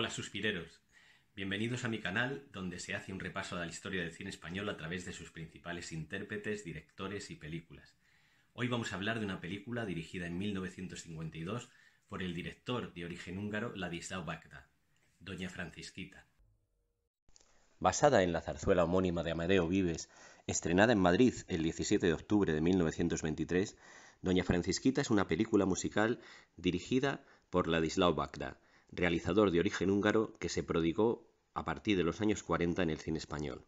Hola suspireros, bienvenidos a mi canal donde se hace un repaso de la historia del cine español a través de sus principales intérpretes, directores y películas. Hoy vamos a hablar de una película dirigida en 1952 por el director de origen húngaro Ladislao Bagda, Doña Francisquita. Basada en la zarzuela homónima de Amadeo Vives, estrenada en Madrid el 17 de octubre de 1923, Doña Francisquita es una película musical dirigida por Ladislao Bagda, realizador de origen húngaro que se prodigó a partir de los años 40 en el cine español.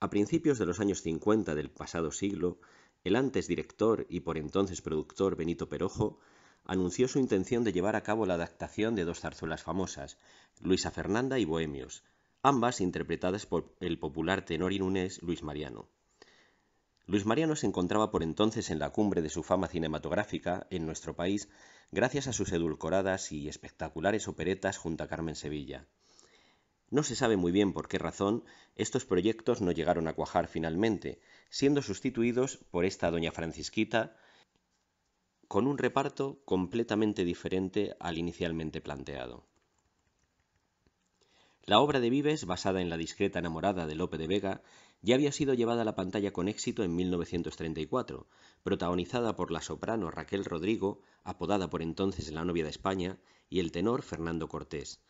A principios de los años 50 del pasado siglo, el antes director y por entonces productor Benito Perojo anunció su intención de llevar a cabo la adaptación de dos zarzuelas famosas, Luisa Fernanda y Bohemios, ambas interpretadas por el popular tenor inunés Luis Mariano. Luis Mariano se encontraba por entonces en la cumbre de su fama cinematográfica en nuestro país gracias a sus edulcoradas y espectaculares operetas junto a Carmen Sevilla. No se sabe muy bien por qué razón estos proyectos no llegaron a cuajar finalmente, siendo sustituidos por esta doña Francisquita con un reparto completamente diferente al inicialmente planteado. La obra de Vives, basada en La discreta enamorada de Lope de Vega, ya había sido llevada a la pantalla con éxito en 1934, protagonizada por la soprano Raquel Rodrigo, apodada por entonces la novia de España, y el tenor Fernando Cortés.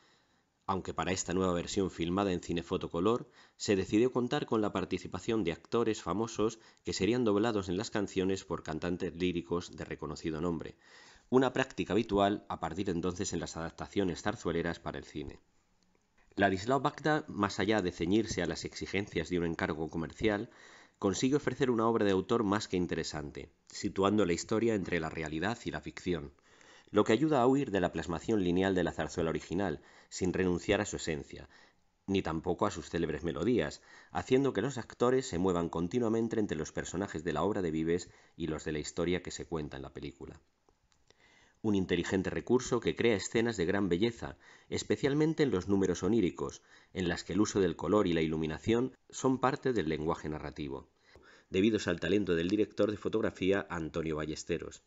Aunque para esta nueva versión filmada en Cinefotocolor fotocolor, se decidió contar con la participación de actores famosos que serían doblados en las canciones por cantantes líricos de reconocido nombre, una práctica habitual a partir entonces en las adaptaciones zarzueleras para el cine. Ladislao Bagda, más allá de ceñirse a las exigencias de un encargo comercial, consigue ofrecer una obra de autor más que interesante, situando la historia entre la realidad y la ficción, lo que ayuda a huir de la plasmación lineal de la zarzuela original, sin renunciar a su esencia, ni tampoco a sus célebres melodías, haciendo que los actores se muevan continuamente entre los personajes de la obra de Vives y los de la historia que se cuenta en la película un inteligente recurso que crea escenas de gran belleza, especialmente en los números oníricos, en las que el uso del color y la iluminación son parte del lenguaje narrativo, debidos al talento del director de fotografía Antonio Ballesteros.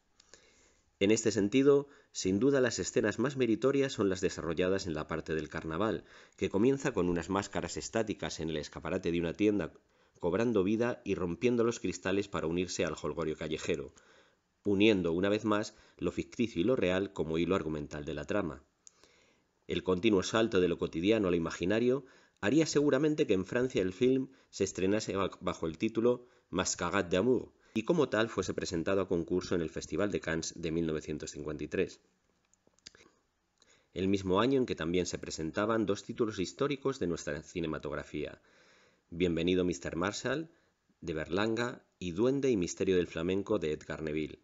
En este sentido, sin duda las escenas más meritorias son las desarrolladas en la parte del carnaval, que comienza con unas máscaras estáticas en el escaparate de una tienda, cobrando vida y rompiendo los cristales para unirse al jolgorio callejero, uniendo una vez más lo ficticio y lo real como hilo argumental de la trama. El continuo salto de lo cotidiano a lo imaginario haría seguramente que en Francia el film se estrenase bajo el título Mascarat d'amour y como tal fuese presentado a concurso en el Festival de Cannes de 1953. El mismo año en que también se presentaban dos títulos históricos de nuestra cinematografía, Bienvenido Mr. Marshall de Berlanga y Duende y Misterio del Flamenco de Edgar Neville,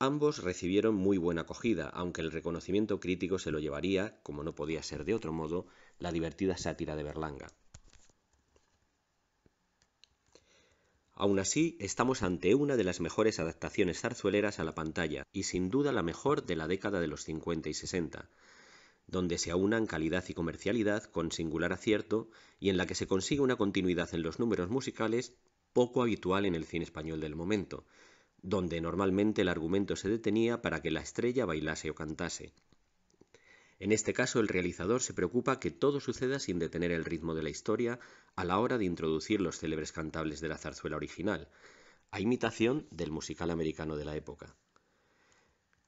Ambos recibieron muy buena acogida, aunque el reconocimiento crítico se lo llevaría, como no podía ser de otro modo, la divertida sátira de Berlanga. Aún así, estamos ante una de las mejores adaptaciones zarzueleras a la pantalla y sin duda la mejor de la década de los 50 y 60, donde se aunan calidad y comercialidad con singular acierto y en la que se consigue una continuidad en los números musicales poco habitual en el cine español del momento, donde normalmente el argumento se detenía para que la estrella bailase o cantase. En este caso, el realizador se preocupa que todo suceda sin detener el ritmo de la historia a la hora de introducir los célebres cantables de la zarzuela original, a imitación del musical americano de la época.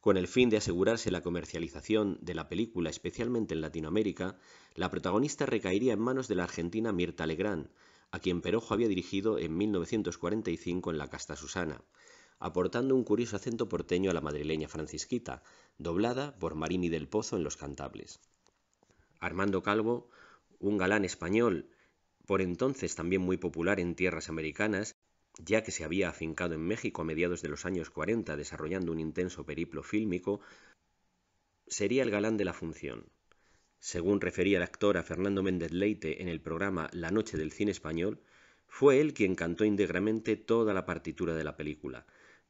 Con el fin de asegurarse la comercialización de la película, especialmente en Latinoamérica, la protagonista recaería en manos de la argentina Mirta Legrand, a quien Perojo había dirigido en 1945 en La Casta Susana, aportando un curioso acento porteño a la madrileña francisquita, doblada por Marini del Pozo en Los Cantables. Armando Calvo, un galán español, por entonces también muy popular en tierras americanas, ya que se había afincado en México a mediados de los años 40 desarrollando un intenso periplo fílmico, sería el galán de la función. Según refería el actor a Fernando Méndez Leite en el programa La Noche del Cine Español, fue él quien cantó íntegramente toda la partitura de la película,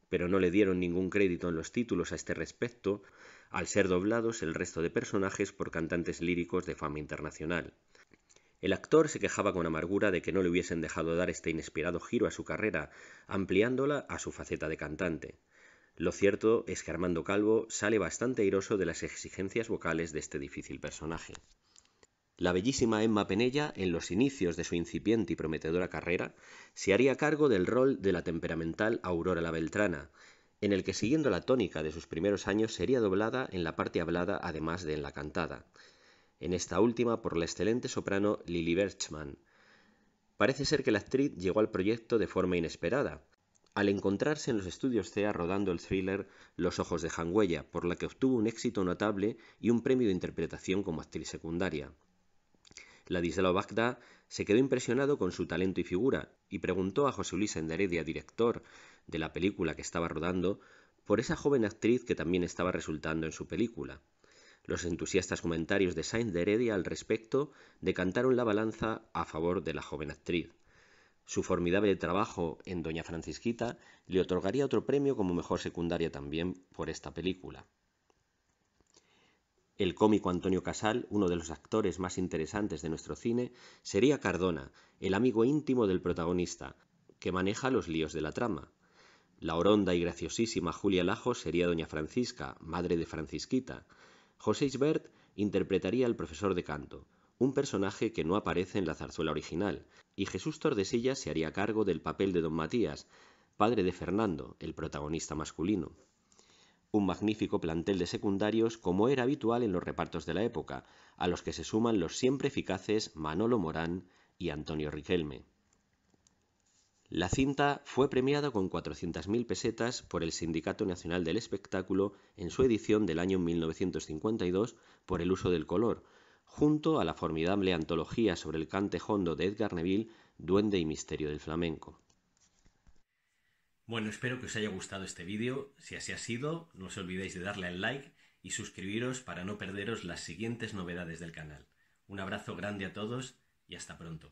pero no le dieron ningún crédito en los títulos a este respecto, al ser doblados el resto de personajes por cantantes líricos de fama internacional. El actor se quejaba con amargura de que no le hubiesen dejado dar este inesperado giro a su carrera, ampliándola a su faceta de cantante. Lo cierto es que Armando Calvo sale bastante airoso de las exigencias vocales de este difícil personaje. La bellísima Emma Penella, en los inicios de su incipiente y prometedora carrera, se haría cargo del rol de la temperamental Aurora la Beltrana, en el que siguiendo la tónica de sus primeros años sería doblada en la parte hablada además de en la cantada, en esta última por la excelente soprano Lily Berchman. Parece ser que la actriz llegó al proyecto de forma inesperada, al encontrarse en los estudios CEA rodando el thriller Los ojos de Hangüella, por la que obtuvo un éxito notable y un premio de interpretación como actriz secundaria. Ladislao Bagda se quedó impresionado con su talento y figura y preguntó a José Luis Deredia, director de la película que estaba rodando, por esa joven actriz que también estaba resultando en su película. Los entusiastas comentarios de Sainz de al respecto decantaron la balanza a favor de la joven actriz. Su formidable trabajo en Doña Francisquita le otorgaría otro premio como mejor secundaria también por esta película. El cómico Antonio Casal, uno de los actores más interesantes de nuestro cine, sería Cardona, el amigo íntimo del protagonista, que maneja los líos de la trama. La oronda y graciosísima Julia Lajos sería Doña Francisca, madre de Francisquita. José Isbert interpretaría al profesor de canto, un personaje que no aparece en la zarzuela original, y Jesús Tordesillas se haría cargo del papel de Don Matías, padre de Fernando, el protagonista masculino un magnífico plantel de secundarios como era habitual en los repartos de la época, a los que se suman los siempre eficaces Manolo Morán y Antonio Riquelme. La cinta fue premiada con 400.000 pesetas por el Sindicato Nacional del Espectáculo en su edición del año 1952 por el uso del color, junto a la formidable antología sobre el cante hondo de Edgar Neville, Duende y Misterio del Flamenco. Bueno, espero que os haya gustado este vídeo. Si así ha sido, no os olvidéis de darle al like y suscribiros para no perderos las siguientes novedades del canal. Un abrazo grande a todos y hasta pronto.